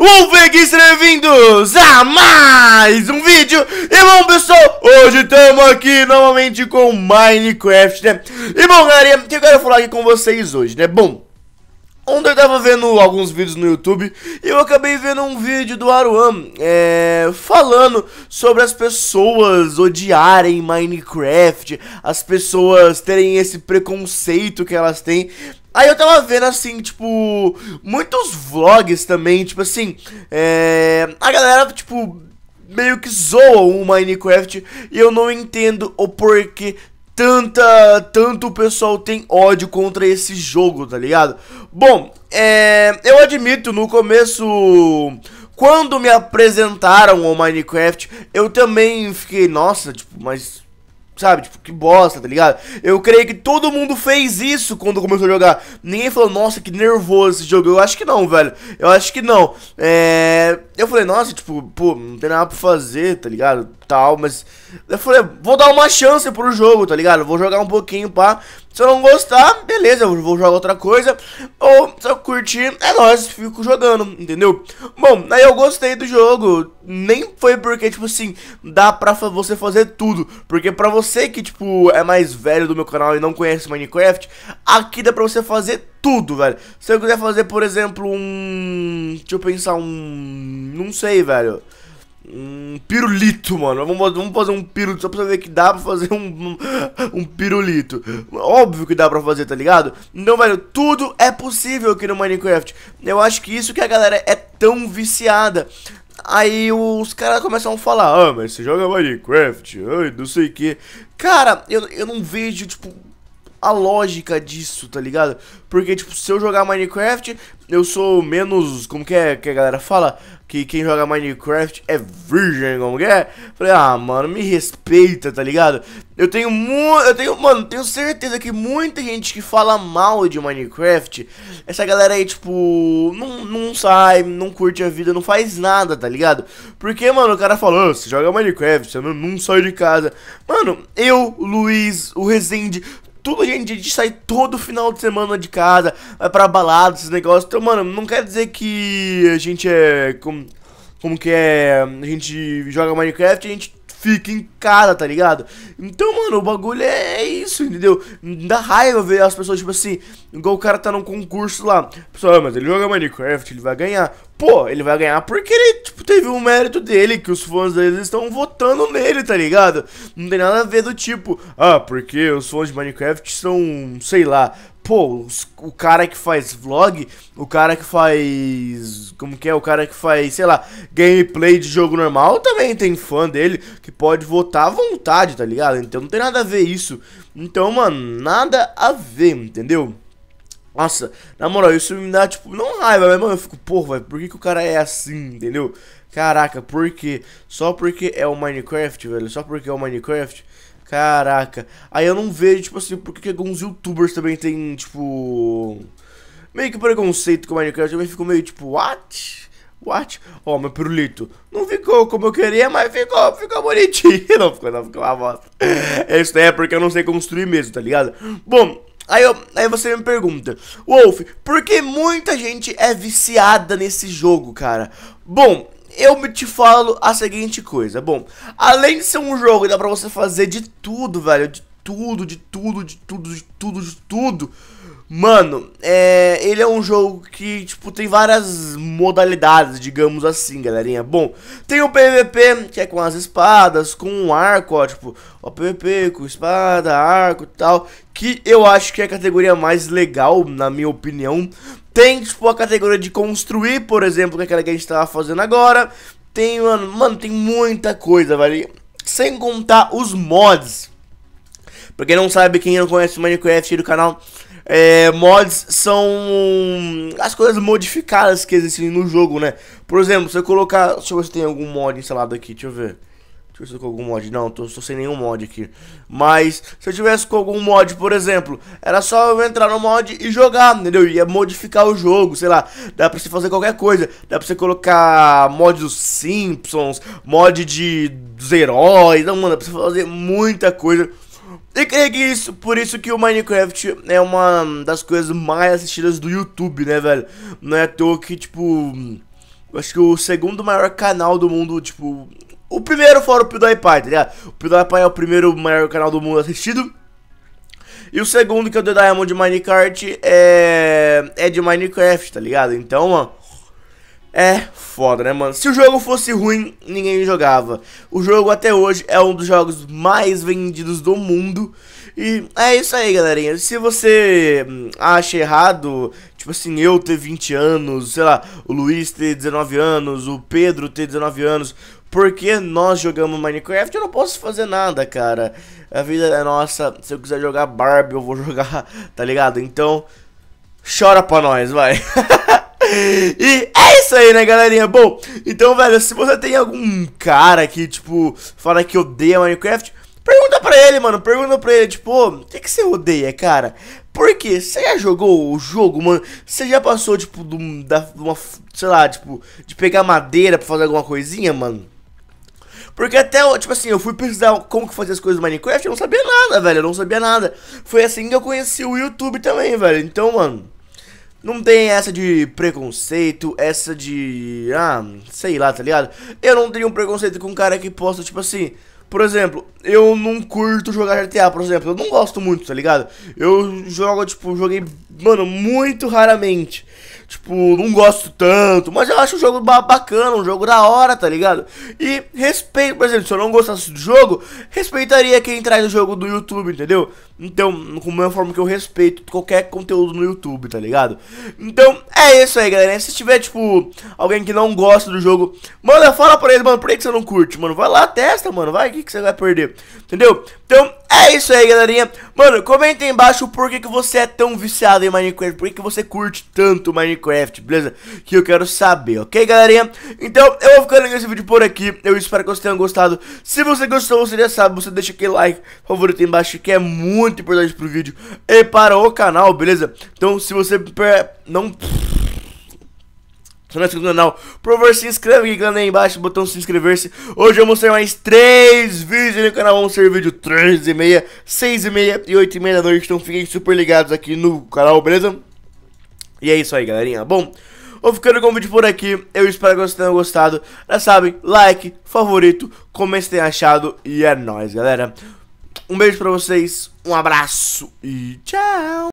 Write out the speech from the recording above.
Wolfegs, bem-vindos a mais um vídeo E bom pessoal, hoje estamos aqui novamente com Minecraft, né? E bom galerinha, o que eu quero falar aqui com vocês hoje, né? Bom, Ontem eu tava vendo alguns vídeos no YouTube e eu acabei vendo um vídeo do Aruan é, falando sobre as pessoas odiarem Minecraft, as pessoas terem esse preconceito que elas têm. Aí eu tava vendo assim, tipo, muitos vlogs também, tipo assim, é, a galera, tipo, meio que zoa o Minecraft e eu não entendo o porquê tanta, tanto o pessoal tem ódio contra esse jogo, tá ligado? Bom, é, eu admito, no começo, quando me apresentaram o Minecraft, eu também fiquei, nossa, tipo, mas Sabe, tipo, que bosta, tá ligado? Eu creio que todo mundo fez isso quando começou a jogar. Ninguém falou, nossa, que nervoso esse jogo. Eu acho que não, velho. Eu acho que não. É... Eu falei, nossa, tipo, pô, não tem nada pra fazer, tá ligado? Tal, mas. Eu falei, vou dar uma chance pro jogo, tá ligado? Vou jogar um pouquinho, pá. Se eu não gostar, beleza, eu vou jogar outra coisa. Ou se eu curtir, é nóis, fico jogando, entendeu? Bom, aí eu gostei do jogo nem foi porque, tipo assim, dá pra você fazer tudo. Porque pra você que, tipo, é mais velho do meu canal e não conhece Minecraft, aqui dá pra você fazer tudo, velho. Se eu quiser fazer, por exemplo, um... Deixa eu pensar, um... Não sei, velho. Um pirulito, mano. Vamos, vamos fazer um pirulito só pra ver que dá pra fazer um, um, um pirulito. Óbvio que dá pra fazer, tá ligado? Então, velho, tudo é possível aqui no Minecraft. Eu acho que isso que a galera é tão viciada. Aí os caras começam a falar, ah, mas você joga Minecraft, ai, não sei o que. Cara, eu, eu não vejo, tipo, a lógica disso, tá ligado? Porque, tipo, se eu jogar Minecraft, eu sou menos. Como que é que a galera fala? Que quem joga Minecraft é virgem, como que é? Falei, ah, mano, me respeita, tá ligado? Eu tenho muito. Eu tenho, mano, tenho certeza que muita gente que fala mal de Minecraft, essa galera aí, tipo, não, não sai, não curte a vida, não faz nada, tá ligado? Porque, mano, o cara fala, oh, você joga Minecraft, você não, não sai de casa. Mano, eu, Luiz, o Resende tudo, gente, a gente sai todo final de semana de casa, vai pra balada, esses negócios. Então, mano, não quer dizer que a gente é. Como, como que é. A gente joga Minecraft, a gente fica em casa, tá ligado? Então, mano, o bagulho é, é, isso, entendeu? Dá raiva ver as pessoas, tipo assim, igual o cara tá num concurso lá. Pessoal, ah, mas ele joga Minecraft, ele vai ganhar. Pô, ele vai ganhar porque ele, tipo, teve um mérito dele, que os fãs deles estão votando nele, tá ligado? Não tem nada a ver do tipo, ah, porque os fãs de Minecraft são, sei lá, pô, o cara que faz vlog, o cara que faz. Como que é? O cara que faz, sei lá, gameplay de jogo normal também tem fã dele que pode votar à vontade, tá ligado? Então não tem nada a ver isso. Então, mano, nada a ver, entendeu? Nossa, na moral, isso me dá, tipo, não raiva, mas, mano, eu fico, porra, velho, por que, que o cara é assim, entendeu? Caraca, por quê? Só porque é o Minecraft, velho, só porque é o Minecraft Caraca. Aí eu não vejo, tipo assim, porque alguns youtubers também tem, tipo. Meio que preconceito com Minecraft. Eu também fico meio tipo, what? What? Ó, oh, meu pirulito. Não ficou como eu queria, mas ficou, ficou bonitinho. Não ficou, não ficou uma bosta. Isso é porque eu não sei construir mesmo, tá ligado? Bom, Aí, eu, aí você me pergunta, Wolf, por que muita gente é viciada nesse jogo, cara? Bom, eu te falo a seguinte coisa. Bom, além de ser um jogo, dá pra você fazer de tudo, velho. De tudo, de tudo, de tudo, de tudo, de tudo. Mano, é, ele é um jogo que, tipo, tem várias modalidades, digamos assim, galerinha. Bom, tem o PVP, que é com as espadas, com o arco, ó, tipo, ó, PVP com espada, arco e tal, que eu acho que é a categoria mais legal, na minha opinião, tem, tipo, a categoria de construir, por exemplo, que é aquela que a gente tava fazendo agora. Tem, mano, mano, tem muita coisa, velho. Sem contar os mods. Pra quem não sabe, quem não conhece o Minecraft do canal, é, mods são as coisas modificadas que existem no jogo, né? Por exemplo, se eu colocar. Deixa eu ver se tem algum mod instalado aqui, deixa eu ver se eu estou com algum mod. Não, tô, tô, sem nenhum mod aqui. Mas se eu tivesse com algum mod, por exemplo, era só eu entrar no mod e jogar, entendeu? Ia modificar o jogo, sei lá. Dá pra você fazer qualquer coisa. Dá pra você colocar mod dos Simpsons, mod de, dos heróis. Não, mano, dá pra você fazer muita coisa. E creio que isso, por isso que o Minecraft é uma das coisas mais assistidas do YouTube, né, velho? Não é à toa que, tipo, acho que o segundo maior canal do mundo, tipo, o primeiro fora o PewDiePie, tá ligado? O PewDiePie é o primeiro maior canal do mundo assistido. E o segundo, que é o The Diamond de Minecraft, é, é de Minecraft, tá ligado? Então, mano, é foda, né, mano? Se o jogo fosse ruim, ninguém jogava. O jogo até hoje é um dos jogos mais vendidos do mundo. E é isso aí, galerinha. Se você hum, acha errado, tipo assim, eu ter 20 anos, sei lá, o Luiz ter 19 anos, o Pedro ter 19 anos, porque nós jogamos Minecraft, eu não posso fazer nada, cara. A vida é nossa. Se eu quiser jogar Barbie, eu vou jogar, tá ligado? Então, chora pra nós, vai. e é isso aí, né, galerinha? Bom, então, velho, se você tem algum cara que, tipo, fala que odeia Minecraft, pergunta pra ele, mano. Pergunta pra ele, tipo, o que, que você odeia, cara? Porque você já jogou o jogo, mano? Você já passou, tipo, de uma, sei lá, tipo, de pegar madeira pra fazer alguma coisinha, mano? Porque até, tipo assim, eu fui pesquisar como que fazer as coisas do Minecraft, eu não sabia nada, velho, eu não sabia nada. Foi assim que eu conheci o YouTube também, velho. Então, mano, não tem essa de preconceito, essa de, ah, sei lá, tá ligado? Eu não tenho um preconceito com um cara que posta, tipo assim, por exemplo, eu não curto jogar GTA, por exemplo. Eu não gosto muito, tá ligado? Eu jogo, tipo, joguei, mano, muito raramente. Tipo, não gosto tanto, mas eu acho o jogo bacana, um jogo da hora, tá ligado? E respeito, por exemplo, se eu não gostasse do jogo, respeitaria quem traz o jogo do YouTube, entendeu? Então, como é mesma forma que eu respeito qualquer conteúdo no YouTube, tá ligado? Então, é isso aí, galera. Se tiver, tipo, alguém que não gosta do jogo, manda, fala pra ele, mano, por que você não curte, mano? Vai lá, testa, mano, vai, o que, que você vai perder? Entendeu? Então, é isso aí, galerinha. Mano, comenta aí embaixo por que, que você é tão viciado em Minecraft. Por que, que você curte tanto Minecraft, beleza? Que eu quero saber, ok, galerinha? Então, eu vou ficando nesse vídeo por aqui. Eu espero que vocês tenham gostado. Se você gostou, você já sabe. Você deixa aquele like favorito aí embaixo, que é muito importante pro vídeo e para o canal, beleza? Então, se você... Não inscrito no canal, por favor se inscreve aqui, clica aí embaixo, botão se inscrever-se Hoje eu vou mostrar mais 3 vídeos no canal, vão ser vídeo 3 e meia, 6 e meia e 8 e meia da noite Então fiquem super ligados aqui no canal, beleza? E é isso aí galerinha, bom, vou ficando com o vídeo por aqui Eu espero que vocês tenham gostado, já sabem, like, favorito, comenta se tem achado E é nóis galera, um beijo pra vocês, um abraço e tchau